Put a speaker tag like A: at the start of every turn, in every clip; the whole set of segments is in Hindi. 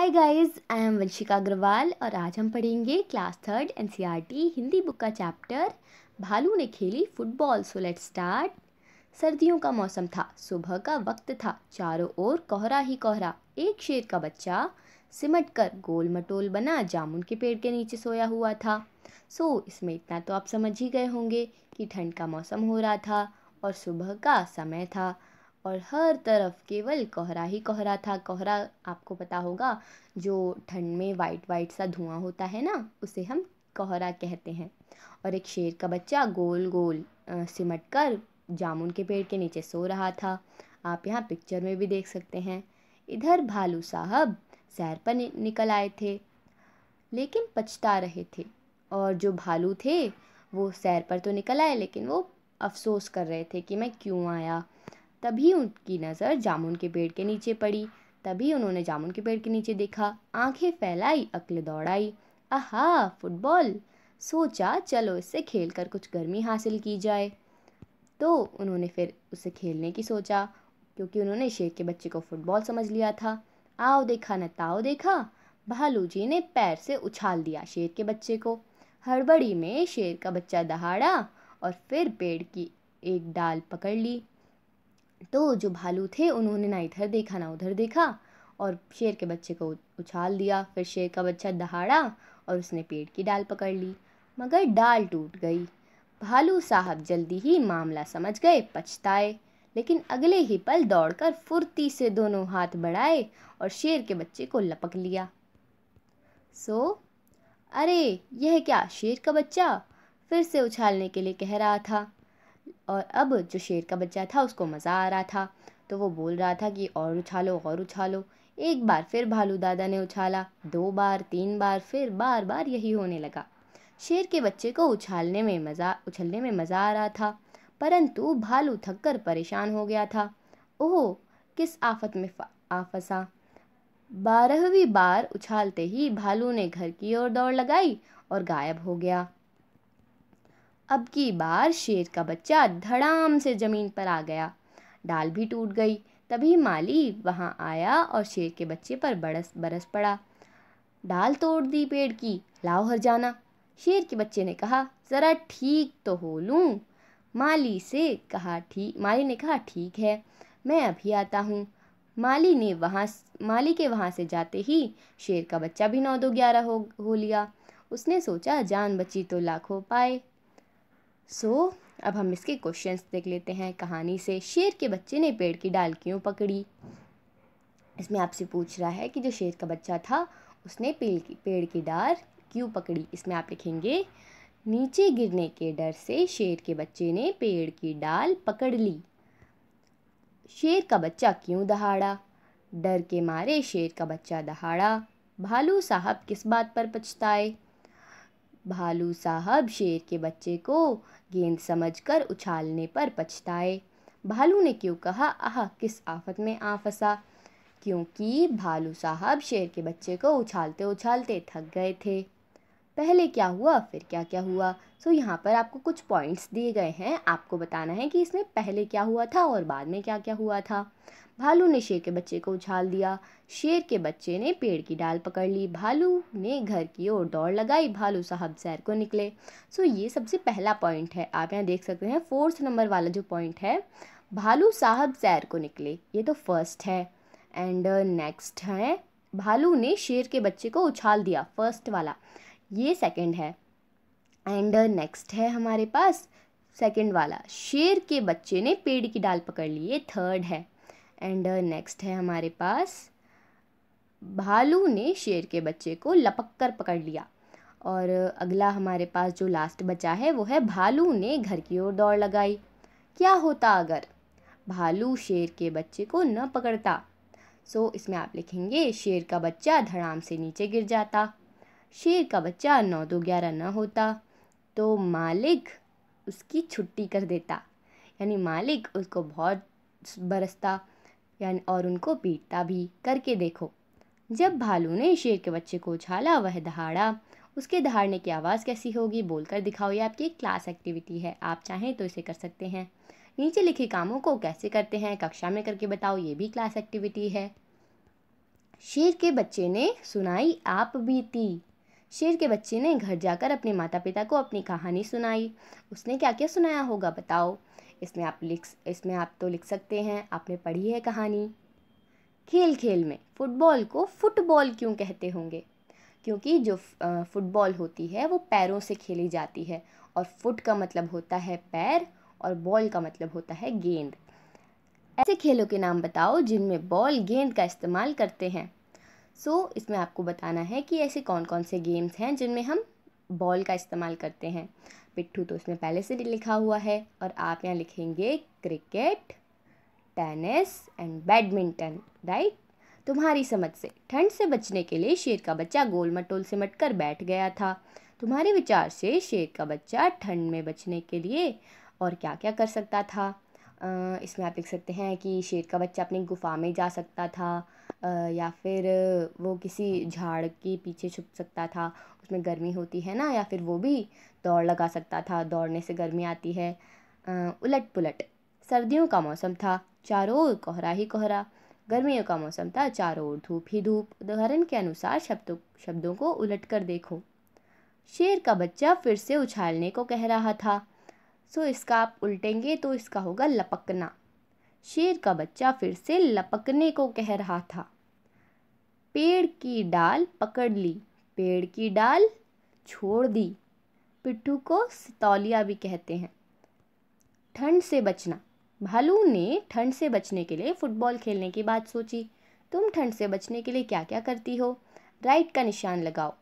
A: hi guys I am Vanshika Agarwal और आज हम पढ़ेंगे क्लास थर्ड एन हिंदी बुक का चैप्टर भालू ने खेली फुटबॉल सो लेट स्टार्ट सर्दियों का मौसम था सुबह का वक्त था चारों ओर कोहरा ही कोहरा एक शेर का बच्चा सिमट कर गोल मटोल बना जामुन के पेड़ के नीचे सोया हुआ था सो इसमें इतना तो आप समझ ही गए होंगे कि ठंड का मौसम हो रहा था और सुबह का समय था और हर तरफ केवल कोहरा ही कोहरा था कोहरा आपको पता होगा जो ठंड में वाइट वाइट सा धुआं होता है ना उसे हम कोहरा कहते हैं और एक शेर का बच्चा गोल गोल सिमट कर जामुन के पेड़ के नीचे सो रहा था आप यहाँ पिक्चर में भी देख सकते हैं इधर भालू साहब सैर पर निकल आए थे लेकिन पछता रहे थे और जो भालू थे वो सैर पर तो निकल आए लेकिन वो अफसोस कर रहे थे कि मैं क्यों आया तभी उनकी नज़र जामुन के पेड़ के नीचे पड़ी तभी उन्होंने जामुन के पेड़ के नीचे देखा आंखें फैलाई अक्ल दौड़ाई आहा फुटबॉल सोचा चलो इससे खेल कर कुछ गर्मी हासिल की जाए तो उन्होंने फिर उसे खेलने की सोचा क्योंकि उन्होंने शेर के बच्चे को फुटबॉल समझ लिया था आओ देखा न ताओ देखा भालू जी ने पैर से उछाल दिया शेर के बच्चे को हड़बड़ी में शेर का बच्चा दहाड़ा और फिर पेड़ की एक डाल पकड़ ली तो जो भालू थे उन्होंने ना इधर देखा ना उधर देखा और शेर के बच्चे को उछाल दिया फिर शेर का बच्चा दहाड़ा और उसने पेड़ की डाल पकड़ ली मगर डाल टूट गई भालू साहब जल्दी ही मामला समझ गए पछताए लेकिन अगले ही पल दौड़कर फुर्ती से दोनों हाथ बढ़ाए और शेर के बच्चे को लपक लिया सो अरे यह क्या शेर का बच्चा फिर से उछालने के लिए कह रहा था और अब जो शेर का बच्चा था उसको मज़ा आ रहा था तो वो बोल रहा था कि और उछालो और उछालो एक बार फिर भालू दादा ने उछाला दो बार तीन बार फिर बार बार यही होने लगा शेर के बच्चे को उछालने में मज़ा उछलने में मज़ा आ रहा था परंतु भालू थक कर परेशान हो गया था ओह किस आफत में आफसा बारहवीं बार उछालते ही भालू ने घर की ओर दौड़ लगाई और गायब हो गया अब की बार शेर का बच्चा धड़ाम से ज़मीन पर आ गया डाल भी टूट गई तभी माली वहाँ आया और शेर के बच्चे पर बरस बरस पड़ा डाल तोड़ दी पेड़ की लाओ हर जाना शेर के बच्चे ने कहा ज़रा ठीक तो हो लूँ माली से कहा ठीक माली ने कहा ठीक है मैं अभी आता हूँ माली ने वहाँ माली के वहाँ से जाते ही शेर का बच्चा भी नौ दो ग्यारह हो हो लिया उसने सोचा जान बची तो लाखों पाए सो so, अब हम इसके क्वेश्चंस देख लेते हैं कहानी से शेर के बच्चे ने पेड़ की डाल क्यों पकड़ी इसमें आपसे पूछ रहा है कि जो शेर का बच्चा था उसने पेड़ की पेड़ की डाल क्यों पकड़ी इसमें आप लिखेंगे नीचे गिरने के डर से शेर के बच्चे ने पेड़ की डाल पकड़ ली शेर का बच्चा क्यों दहाड़ा डर के मारे शेर का बच्चा दहाड़ा भालू साहब किस बात पर पछताए भालू साहब शेर के बच्चे को गेंद समझकर उछालने पर पछताए भालू ने क्यों कहा आह किस आफत में आ फंसा क्योंकि भालू साहब शेर के बच्चे को उछालते उछालते थक गए थे पहले क्या हुआ फिर क्या क्या हुआ सो so, यहाँ पर आपको कुछ पॉइंट्स दिए गए हैं आपको बताना है कि इसमें पहले क्या हुआ था और बाद में क्या क्या हुआ था भालू ने शेर के बच्चे को उछाल दिया शेर के बच्चे ने पेड़ की डाल पकड़ ली भालू ने घर की ओर दौड़ लगाई भालू साहब सैर को निकले सो so, ये सबसे पहला पॉइंट है आप यहाँ देख सकते हैं फोर्थ नंबर वाला जो पॉइंट है भालू साहब सैर को निकले ये तो फर्स्ट है एंड नेक्स्ट uh, है भालू ने शेर के बच्चे को उछाल दिया फर्स्ट वाला ये सेकंड है एंड नेक्स्ट है हमारे पास सेकंड वाला शेर के बच्चे ने पेड़ की डाल पकड़ ली ये थर्ड है एंड नेक्स्ट है हमारे पास भालू ने शेर के बच्चे को लपक कर पकड़ लिया और अगला हमारे पास जो लास्ट बचा है वो है भालू ने घर की ओर दौड़ लगाई क्या होता अगर भालू शेर के बच्चे को न पकड़ता सो so, इसमें आप लिखेंगे शेर का बच्चा धड़ाम से नीचे गिर जाता शेर का बच्चा नौ दो ग्यारह न होता तो मालिक उसकी छुट्टी कर देता यानी मालिक उसको बहुत बरसता यानी और उनको पीटता भी करके देखो जब भालू ने शेर के बच्चे को उछाला वह दहाड़ा उसके दहाड़ने की आवाज़ कैसी होगी बोलकर दिखाओ ये आपकी क्लास एक्टिविटी है आप चाहें तो इसे कर सकते हैं नीचे लिखे कामों को कैसे करते हैं कक्षा में करके बताओ ये भी क्लास एक्टिविटी है शेर के बच्चे ने सुनाई आप बीती शेर के बच्चे ने घर जाकर अपने माता पिता को अपनी कहानी सुनाई उसने क्या क्या सुनाया होगा बताओ इसमें आप लिख इसमें आप तो लिख सकते हैं आपने पढ़ी है कहानी खेल खेल में फुटबॉल को फुटबॉल क्यों कहते होंगे क्योंकि जो फुटबॉल होती है वो पैरों से खेली जाती है और फुट का मतलब होता है पैर और बॉल का मतलब होता है गेंद ऐसे खेलों के नाम बताओ जिनमें बॉल गेंद का इस्तेमाल करते हैं सो so, इसमें आपको बताना है कि ऐसे कौन कौन से गेम्स हैं जिनमें हम बॉल का इस्तेमाल करते हैं पिट्ठू तो इसमें पहले से लिखा हुआ है और आप यहाँ लिखेंगे cricket tennis and badminton right तुम्हारी समझ से ठंड से बचने के लिए शेर का बच्चा गोल मटोल से मटकर बैठ गया था तुम्हारे विचार से शेर का बच्चा ठंड में बचने के लिए और क्या क्या कर सकता था इसमें आप लिख सकते हैं कि शेर का बच्चा अपनी गुफा में जा सकता था या फिर वो किसी झाड़ के पीछे छुप सकता था उसमें गर्मी होती है ना या फिर वो भी दौड़ लगा सकता था दौड़ने से गर्मी आती है उलट पुलट सर्दियों का मौसम था चारों ओर कोहरा ही कोहरा गर्मियों का मौसम था चारों ओर धूप ही धूप उदाहरण के अनुसार शब्दों शब्दों को उलट कर देखो शेर का बच्चा फिर से उछालने को कह रहा था सो इसका आप उल्टेंगे तो इसका होगा लपकना शेर का बच्चा फिर से लपकने को कह रहा था पेड़ की डाल पकड़ ली पेड़ की डाल छोड़ दी पिट्ठू को सितौलिया भी कहते हैं ठंड से बचना भालू ने ठंड से बचने के लिए फुटबॉल खेलने की बात सोची तुम ठंड से बचने के लिए क्या क्या करती हो राइट का निशान लगाओ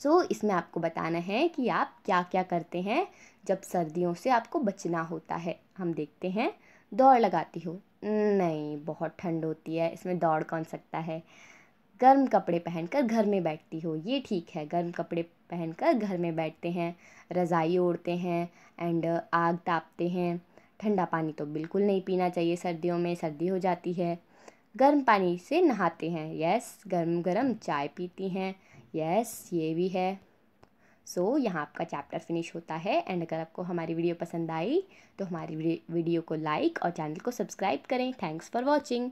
A: सो so, इसमें आपको बताना है कि आप क्या क्या करते हैं जब सर्दियों से आपको बचना होता है हम देखते हैं दौड़ लगाती हो नहीं बहुत ठंड होती है इसमें दौड़ कौन सकता है गर्म कपड़े पहनकर घर में बैठती हो ये ठीक है गर्म कपड़े पहनकर घर में बैठते हैं रज़ाई ओढ़ते हैं एंड आग तापते हैं ठंडा पानी तो बिल्कुल नहीं पीना चाहिए सर्दियों में सर्दी हो जाती है गर्म पानी से नहाते हैं यस गर्म गर्म चाय पीती हैं यस ये भी है सो so, यहाँ आपका चैप्टर फिनिश होता है एंड अगर आपको हमारी वीडियो पसंद आई तो हमारी वीडियो को लाइक और चैनल को सब्सक्राइब करें थैंक्स फॉर वॉचिंग